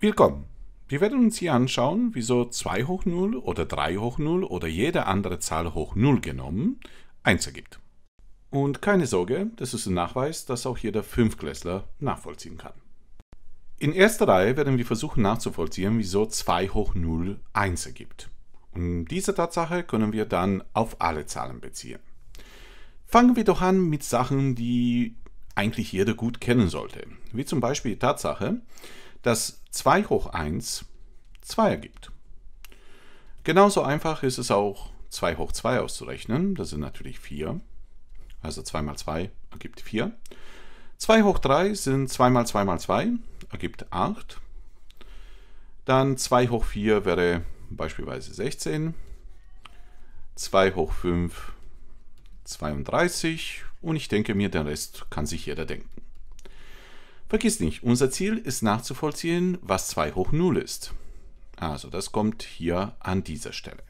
Willkommen. Wir werden uns hier anschauen, wieso 2 hoch 0 oder 3 hoch 0 oder jede andere Zahl hoch 0 genommen 1 ergibt. Und keine Sorge, das ist ein Nachweis, das auch jeder Fünfklässler nachvollziehen kann. In erster Reihe werden wir versuchen nachzuvollziehen, wieso 2 hoch 0 1 ergibt. Und diese Tatsache können wir dann auf alle Zahlen beziehen. Fangen wir doch an mit Sachen, die eigentlich jeder gut kennen sollte. Wie zum Beispiel die Tatsache, dass 2 hoch 1 2 ergibt. Genauso einfach ist es auch 2 hoch 2 auszurechnen. Das sind natürlich 4. Also 2 mal 2 ergibt 4. 2 hoch 3 sind 2 mal 2 mal 2, ergibt 8. Dann 2 hoch 4 wäre beispielsweise 16. 2 hoch 5 32 und ich denke mir, den Rest kann sich jeder denken. Vergiss nicht, unser Ziel ist nachzuvollziehen, was 2 hoch 0 ist. Also das kommt hier an dieser Stelle.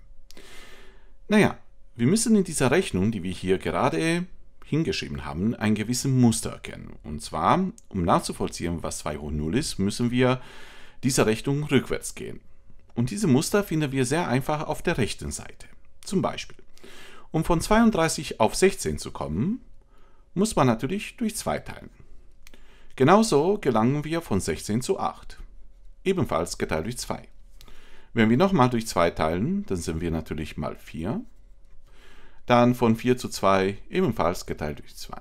Naja, wir müssen in dieser Rechnung, die wir hier gerade hingeschrieben haben, ein gewisses Muster erkennen. Und zwar, um nachzuvollziehen, was 2 hoch 0 ist, müssen wir dieser Rechnung rückwärts gehen. Und diese Muster finden wir sehr einfach auf der rechten Seite. Zum Beispiel, um von 32 auf 16 zu kommen, muss man natürlich durch 2 teilen. Genauso gelangen wir von 16 zu 8, ebenfalls geteilt durch 2. Wenn wir nochmal durch 2 teilen, dann sind wir natürlich mal 4. Dann von 4 zu 2 ebenfalls geteilt durch 2.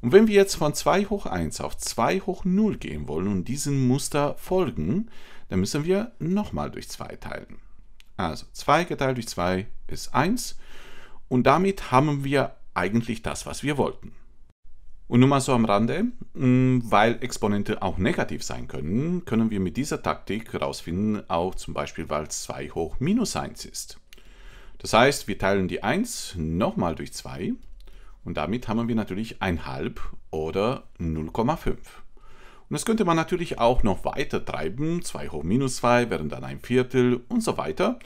Und wenn wir jetzt von 2 hoch 1 auf 2 hoch 0 gehen wollen und diesem Muster folgen, dann müssen wir nochmal durch 2 teilen. Also 2 geteilt durch 2 ist 1 und damit haben wir eigentlich das, was wir wollten. Und nun mal so am Rande, mm, weil Exponente auch negativ sein können, können wir mit dieser Taktik herausfinden, auch zum Beispiel, weil 2 hoch minus 1 ist. Das heißt, wir teilen die 1 nochmal durch 2 und damit haben wir natürlich 1,5 oder 0,5. Und das könnte man natürlich auch noch weiter treiben, 2 hoch minus 2 wären dann ein Viertel und so weiter.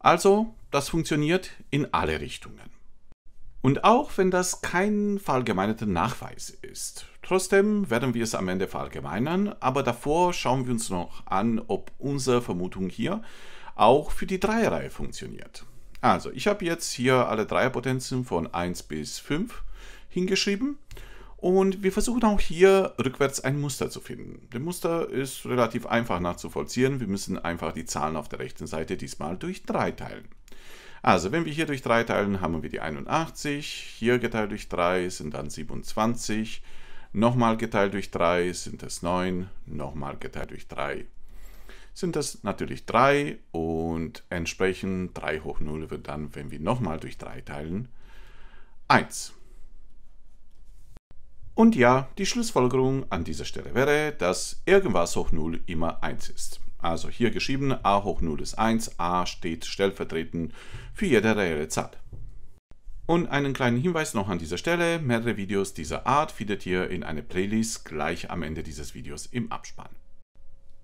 Also, das funktioniert in alle Richtungen. Und auch wenn das kein verallgemeinerter Nachweis ist. Trotzdem werden wir es am Ende verallgemeinern, aber davor schauen wir uns noch an, ob unsere Vermutung hier auch für die Dreierreihe funktioniert. Also, ich habe jetzt hier alle Dreierpotenzen von 1 bis 5 hingeschrieben und wir versuchen auch hier rückwärts ein Muster zu finden. Das Muster ist relativ einfach nachzuvollziehen. Wir müssen einfach die Zahlen auf der rechten Seite diesmal durch 3 teilen. Also, wenn wir hier durch 3 teilen, haben wir die 81. Hier geteilt durch 3 sind dann 27. Nochmal geteilt durch 3 sind es 9. Nochmal geteilt durch 3 sind das natürlich 3 und entsprechend 3 hoch 0 wird dann, wenn wir nochmal durch 3 teilen, 1. Und ja, die Schlussfolgerung an dieser Stelle wäre, dass irgendwas hoch 0 immer 1 ist. Also hier geschrieben, a hoch 0 ist 1, a steht stellvertretend für jede reelle Zahl. Und einen kleinen Hinweis noch an dieser Stelle, mehrere Videos dieser Art findet ihr in einer Playlist gleich am Ende dieses Videos im Abspann.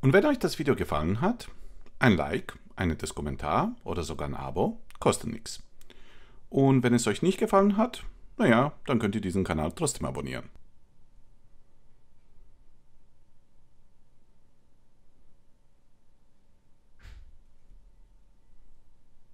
Und wenn euch das Video gefallen hat, ein Like, ein nettes Kommentar oder sogar ein Abo kostet nichts. Und wenn es euch nicht gefallen hat, naja, dann könnt ihr diesen Kanal trotzdem abonnieren.